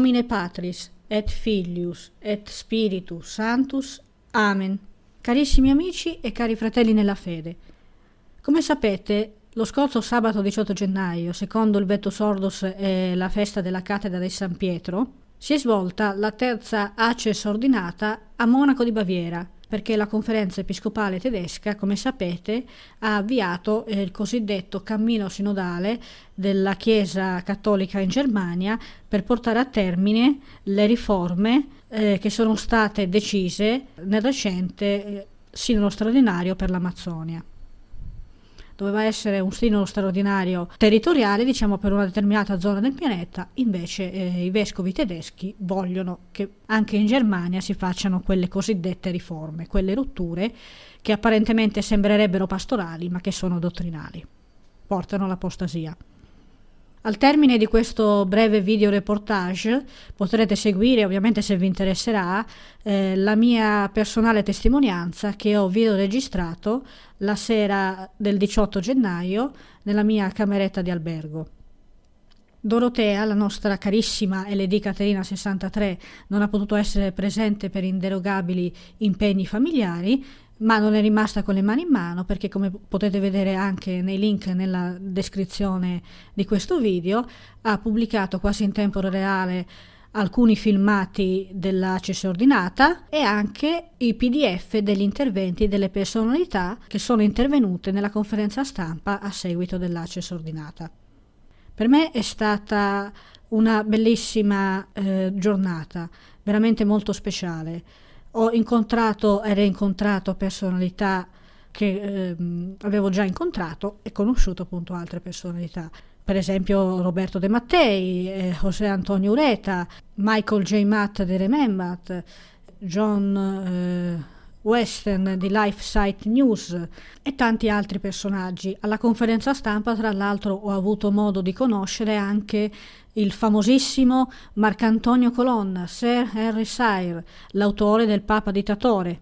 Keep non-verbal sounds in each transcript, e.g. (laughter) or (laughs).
nomine Patris, et Filius, et Spiritus Santus. Amen. Carissimi amici e cari fratelli nella fede, come sapete, lo scorso sabato 18 gennaio, secondo il Veto Sordos e la festa della cattedra di San Pietro, si è svolta la terza Aces ordinata a Monaco di Baviera, perché la conferenza episcopale tedesca, come sapete, ha avviato eh, il cosiddetto cammino sinodale della Chiesa cattolica in Germania per portare a termine le riforme eh, che sono state decise nel recente eh, sinodo straordinario per l'Amazzonia doveva essere un sino straordinario territoriale, diciamo per una determinata zona del pianeta, invece eh, i vescovi tedeschi vogliono che anche in Germania si facciano quelle cosiddette riforme, quelle rotture che apparentemente sembrerebbero pastorali ma che sono dottrinali, portano l'apostasia. Al termine di questo breve video reportage potrete seguire, ovviamente se vi interesserà, eh, la mia personale testimonianza che ho registrato la sera del 18 gennaio nella mia cameretta di albergo. Dorotea, la nostra carissima LD Caterina 63, non ha potuto essere presente per inderogabili impegni familiari, ma non è rimasta con le mani in mano perché come potete vedere anche nei link nella descrizione di questo video ha pubblicato quasi in tempo reale alcuni filmati della cessa ordinata e anche i pdf degli interventi delle personalità che sono intervenute nella conferenza stampa a seguito della cessa ordinata. Per me è stata una bellissima eh, giornata, veramente molto speciale ho incontrato e reincontrato personalità che ehm, avevo già incontrato e conosciuto appunto altre personalità. Per esempio Roberto De Mattei, eh, José Antonio Ureta, Michael J. Matt di Remembat, John eh, Western di Life Site News e tanti altri personaggi. Alla conferenza stampa, tra l'altro, ho avuto modo di conoscere anche il famosissimo Marcantonio Colonna, Sir Henry Sire, l'autore del Papa dittatore,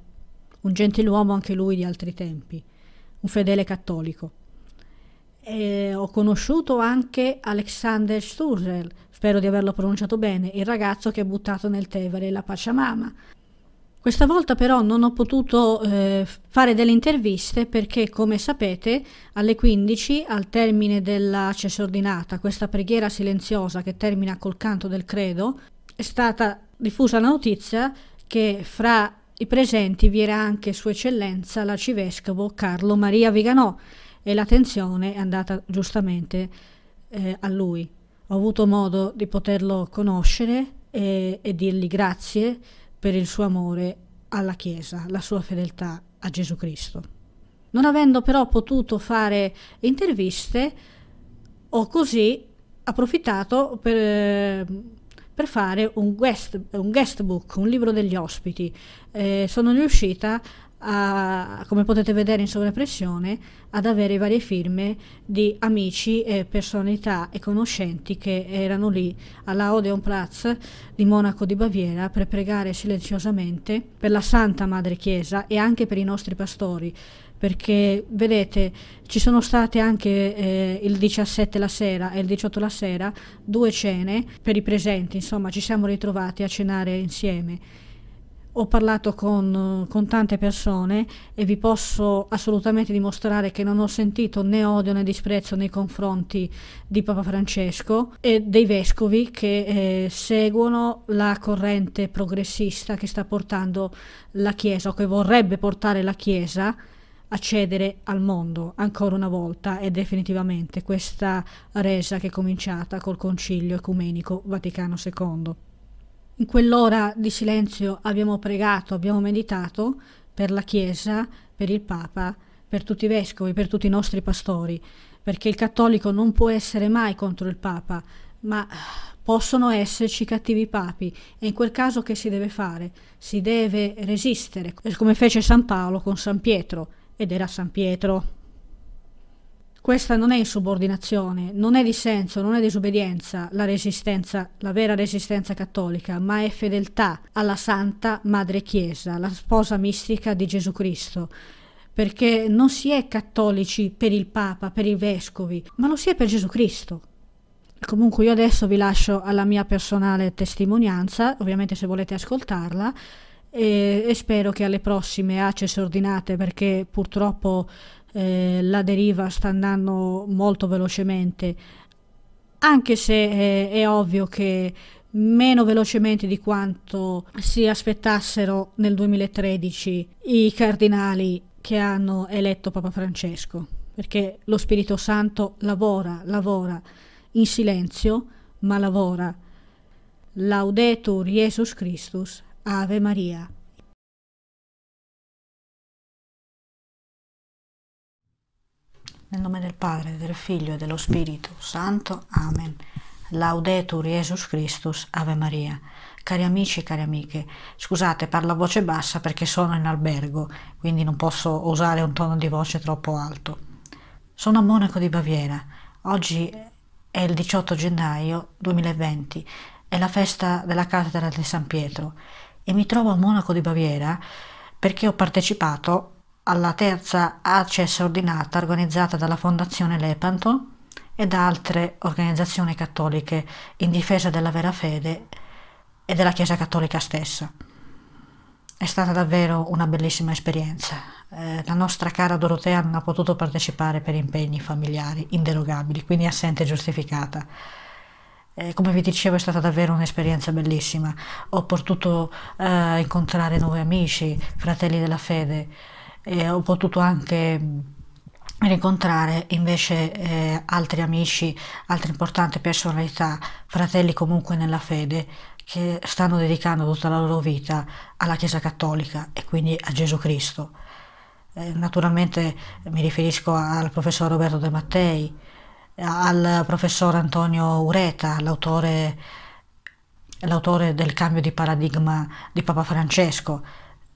un gentiluomo anche lui di altri tempi, un fedele cattolico. E ho conosciuto anche Alexander Sturzel, spero di averlo pronunciato bene, il ragazzo che ha buttato nel Tevere la Pachamama, questa volta però non ho potuto eh, fare delle interviste perché, come sapete, alle 15, al termine della cessa ordinata, questa preghiera silenziosa che termina col canto del credo, è stata diffusa la notizia che fra i presenti vi era anche Sua Eccellenza l'Arcivescovo Carlo Maria Viganò e l'attenzione è andata giustamente eh, a lui. Ho avuto modo di poterlo conoscere e, eh, e dirgli grazie per il suo amore alla Chiesa, la sua fedeltà a Gesù Cristo. Non avendo però potuto fare interviste, ho così approfittato per, eh, per fare un guest, un guest, book, un libro degli ospiti. Eh, sono riuscita a a, come potete vedere in sovrappressione, ad avere varie firme di amici e personalità e conoscenti che erano lì alla Odeon Platz di Monaco di Baviera per pregare silenziosamente per la Santa Madre Chiesa e anche per i nostri pastori perché vedete ci sono state anche eh, il 17 la sera e il 18 la sera due cene per i presenti insomma ci siamo ritrovati a cenare insieme ho parlato con, con, tante persone e vi posso assolutamente dimostrare che non ho sentito né odio né disprezzo nei confronti di Papa Francesco e dei vescovi che eh, seguono la corrente progressista che sta portando la Chiesa o che vorrebbe portare la Chiesa a cedere al mondo ancora una volta e definitivamente questa resa che è cominciata col concilio ecumenico Vaticano II. In quell'ora di silenzio abbiamo pregato, abbiamo meditato per la Chiesa, per il Papa, per tutti i vescovi, per tutti i nostri pastori, perché il cattolico non può essere mai contro il Papa, ma possono esserci cattivi papi e in quel caso che si deve fare? Si deve resistere, come fece San Paolo con San Pietro, ed era San Pietro questa non è insubordinazione, non è dissenso, non è disobbedienza, la resistenza, la vera resistenza cattolica, ma è fedeltà alla Santa Madre Chiesa, la sposa mistica di Gesù Cristo. Perché non si è cattolici per il Papa, per i vescovi, ma lo si è per Gesù Cristo. Comunque io adesso vi lascio alla mia personale testimonianza, ovviamente se volete ascoltarla, e, e spero che alle prossime aces ordinate, perché purtroppo eh, la deriva sta andando molto velocemente, anche se eh, è ovvio che meno velocemente di quanto si aspettassero nel 2013 i cardinali che hanno eletto Papa Francesco, perché lo Spirito Santo lavora, lavora in silenzio, ma lavora. Laudetur Jesus Christus, Ave Maria. Nel nome del Padre, del Figlio e dello Spirito Santo. Amen. Laudetur Jesus Christus, Ave Maria. Cari amici e cari amiche, scusate, parlo a voce bassa perché sono in albergo, quindi non posso usare un tono di voce troppo alto. Sono a Monaco di Baviera. Oggi è il 18 gennaio 2020, è la festa della cattedra di San Pietro e mi trovo a Monaco di Baviera perché ho partecipato alla terza Access ordinata organizzata dalla Fondazione Lepanto e da altre organizzazioni cattoliche in difesa della vera fede e della Chiesa Cattolica stessa. È stata davvero una bellissima esperienza. Eh, la nostra cara Dorotea non ha potuto partecipare per impegni familiari inderogabili, quindi assente e giustificata. Eh, come vi dicevo è stata davvero un'esperienza bellissima. Ho potuto eh, incontrare nuovi amici, fratelli della fede, eh, ho potuto anche mm, rincontrare invece eh, altri amici, altre importanti personalità, fratelli comunque nella fede, che stanno dedicando tutta la loro vita alla Chiesa Cattolica e quindi a Gesù Cristo. Eh, naturalmente mi riferisco al professor Roberto De Mattei, al professor Antonio Ureta, l'autore, l'autore del cambio di paradigma di Papa Francesco,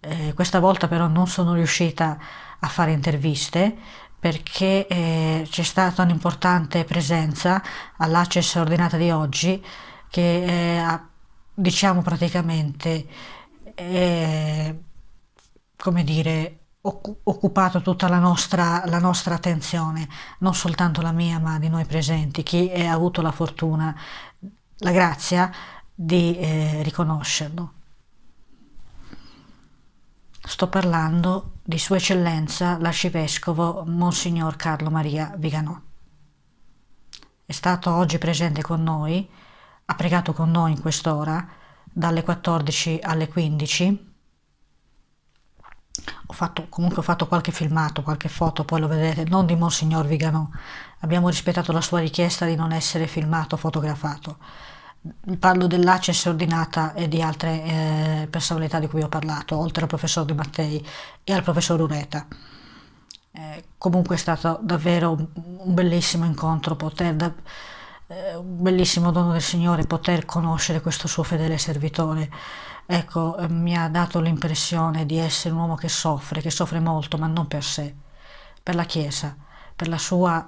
eh, questa volta però non sono riuscita a fare interviste perché eh, c'è stata un'importante presenza all'access ordinata di oggi che eh, diciamo praticamente è, eh, come dire occupato tutta la nostra, la nostra, attenzione, non soltanto la mia ma di noi presenti, chi eh, ha avuto la fortuna, la grazia di eh, riconoscerlo. Sto parlando di Sua Eccellenza l'Arcivescovo Monsignor Carlo Maria Viganò. È stato oggi presente con noi, ha pregato con noi in quest'ora, dalle 14 alle 15. Ho fatto, comunque ho fatto qualche filmato, qualche foto, poi lo vedrete, non di Monsignor Viganò. Abbiamo rispettato la sua richiesta di non essere filmato, fotografato parlo dell'ACES ordinata e di altre eh, personalità di cui ho parlato, oltre al professor De Mattei e al professor Ureta. Eh, comunque è stato davvero un bellissimo incontro, poter da, eh, un bellissimo dono del Signore poter conoscere questo suo fedele servitore. Ecco, eh, mi ha dato l'impressione di essere un uomo che soffre, che soffre molto, ma non per sé, per la Chiesa, per la sua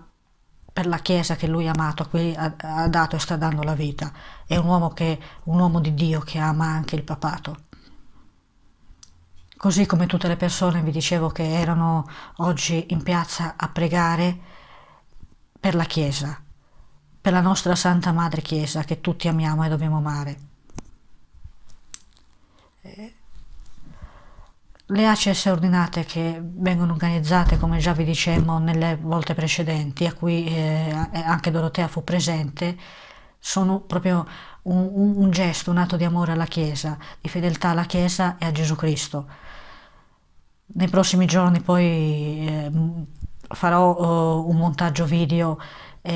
per la Chiesa che lui ha amato, a cui ha, ha dato e sta dando la vita. È un uomo, che, un uomo di Dio che ama anche il papato. Così come tutte le persone, vi dicevo, che erano oggi in piazza a pregare per la Chiesa, per la nostra Santa Madre Chiesa che tutti amiamo e dobbiamo amare. Eh, le ACS ordinate che vengono organizzate, come già vi dicemmo nelle volte precedenti, a cui eh, anche Dorotea fu presente, sono proprio un, un, un, gesto, un atto di amore alla Chiesa, di fedeltà alla Chiesa e a Gesù Cristo. Nei prossimi giorni poi ehm, eh, farò oh, un montaggio video, eh,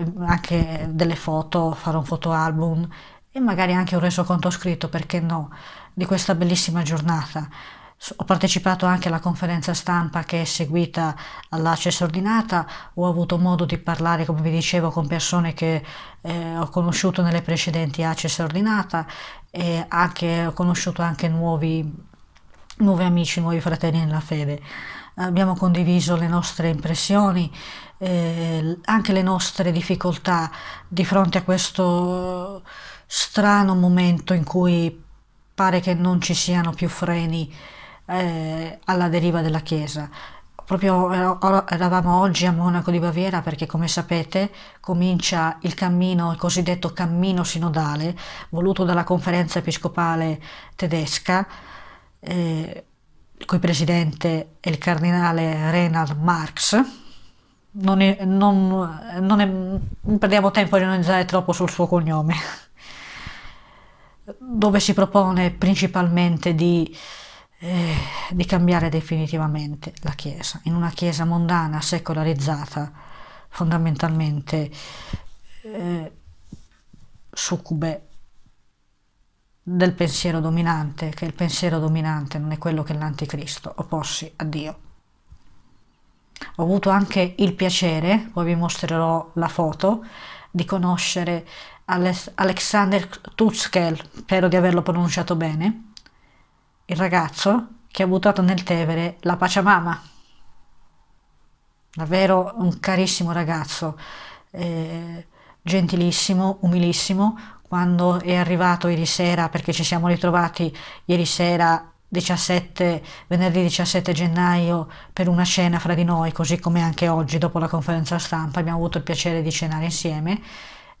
eh, anche delle foto, farò un fotoalbum e magari anche un resoconto scritto, perché no, di questa bellissima giornata ho partecipato anche alla conferenza stampa che è seguita all'ACES ordinata, ho avuto modo di parlare, come vi dicevo, con persone che eh, ho conosciuto nelle precedenti ACES ordinata e anche, ho conosciuto anche nuovi, nuovi amici, nuovi fratelli nella fede. Abbiamo condiviso le nostre impressioni, eh, anche le nostre difficoltà di fronte a questo strano momento in cui pare che non ci siano più freni eh, alla deriva della Chiesa. Proprio eh, eravamo oggi a Monaco di Baviera perché, come sapete, comincia il cammino, il cosiddetto cammino sinodale, voluto dalla conferenza episcopale tedesca, eh, cui presidente è il cardinale Reinhard Marx. Non, è, non, non, è, non perdiamo tempo a ironizzare troppo sul suo cognome, (laughs) dove si propone principalmente di eh, di cambiare definitivamente la Chiesa. In una Chiesa mondana, secolarizzata, fondamentalmente eh, succube del pensiero dominante, che il pensiero dominante non è quello che l'anticristo oppossi a Dio. Ho avuto anche il piacere, poi vi mostrerò la foto, di conoscere Alexander Tutzkel, spero di averlo pronunciato bene, il ragazzo che ha buttato nel Tevere la Pachamama. Davvero un carissimo ragazzo, eh, gentilissimo, umilissimo. Quando è arrivato ieri sera, perché ci siamo ritrovati ieri sera 17, venerdì 17 gennaio per una cena fra di noi, così come anche oggi dopo la conferenza stampa abbiamo avuto il piacere di cenare insieme.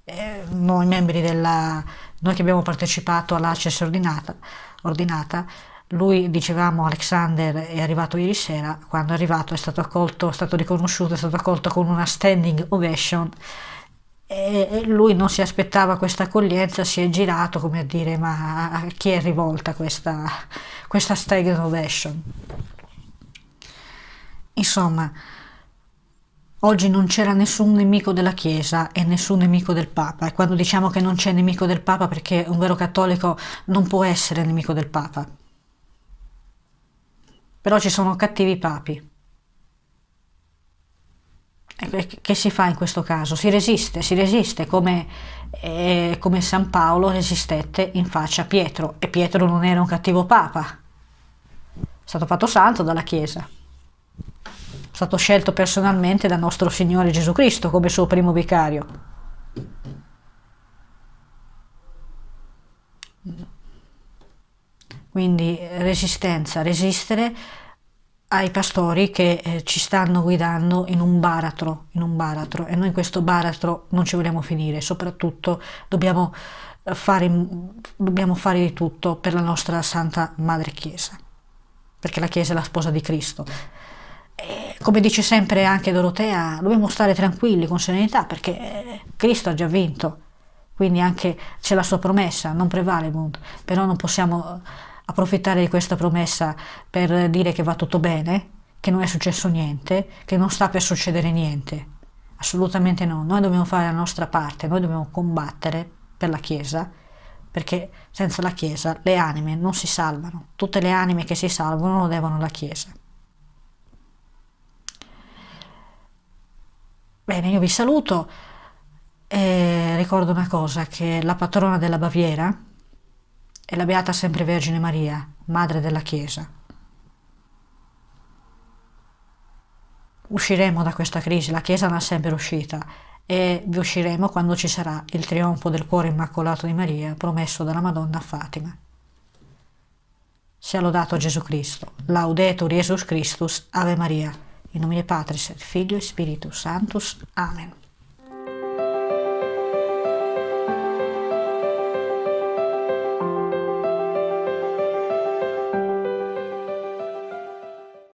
Eh, noi membri della noi che abbiamo partecipato all'ACES ordinata, ordinata lui, dicevamo, Alexander è arrivato ieri sera, quando è arrivato è stato accolto, è stato riconosciuto, è stato accolto con una standing ovation e lui non si aspettava questa accoglienza, si è girato come a dire ma a chi è rivolta questa, questa standing ovation. Insomma, oggi non c'era nessun nemico della Chiesa e nessun nemico del Papa e quando diciamo che non c'è nemico del Papa perché un vero cattolico non può essere nemico del Papa però ci sono cattivi papi. E che si fa in questo caso? Si resiste, si resiste come, eh, come San Paolo resistette in faccia a Pietro e Pietro non era un cattivo papa, è stato fatto santo dalla Chiesa, è stato scelto personalmente da nostro Signore Gesù Cristo come suo primo vicario. quindi eh, resistenza, resistere ai pastori che eh, ci stanno guidando in un, baratro, in un baratro e noi in questo baratro non ci vogliamo finire, soprattutto dobbiamo eh, fare, dobbiamo fare di tutto per la nostra Santa Madre Chiesa, perché la Chiesa è la sposa di Cristo. E come dice sempre anche Dorotea, dobbiamo stare tranquilli, con serenità, perché eh, Cristo ha già vinto, quindi anche c'è la sua promessa, non prevale, però non possiamo approfittare di questa promessa per dire che va tutto bene, che non è successo niente, che non sta per succedere niente. Assolutamente no, noi dobbiamo fare la nostra parte, noi dobbiamo combattere per la Chiesa, perché senza la Chiesa le anime non si salvano, tutte le anime che si salvano lo devono alla Chiesa. Bene, io vi saluto e eh, ricordo una cosa, che la patrona della Baviera, e la Beata Sempre Vergine Maria, Madre della Chiesa. Usciremo da questa crisi, la Chiesa non è sempre uscita e vi usciremo quando ci sarà il trionfo del cuore immacolato di Maria promesso dalla Madonna a Fatima. Sia lodato Gesù Cristo, laudetur Jesus Christus, Ave Maria, in nomine Patris, Figlio e Spiritus Santus. Amen.